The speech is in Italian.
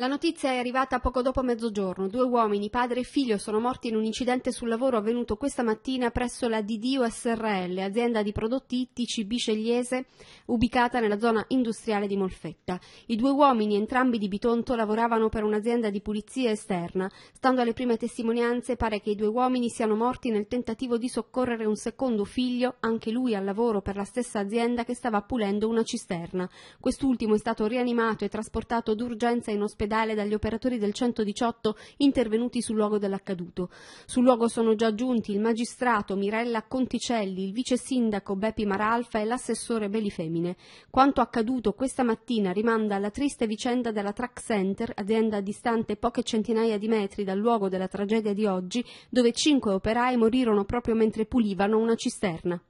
La notizia è arrivata poco dopo mezzogiorno. Due uomini, padre e figlio, sono morti in un incidente sul lavoro avvenuto questa mattina presso la DDO SRL, azienda di prodotti ittici biscegliese ubicata nella zona industriale di Molfetta. I due uomini, entrambi di Bitonto, lavoravano per un'azienda di pulizia esterna. Stando alle prime testimonianze, pare che i due uomini siano morti nel tentativo di soccorrere un secondo figlio, anche lui al lavoro per la stessa azienda che stava pulendo una cisterna. Quest'ultimo è stato rianimato e trasportato d'urgenza in ospedale dall'ospedale dagli operatori del 118 intervenuti sul luogo dell'accaduto. Sul luogo sono già giunti il magistrato Mirella Conticelli, il vice sindaco Beppi Maralfa e l'assessore Belifemine. Quanto accaduto questa mattina rimanda alla triste vicenda della Track Center, azienda distante poche centinaia di metri dal luogo della tragedia di oggi, dove cinque operai morirono proprio mentre pulivano una cisterna.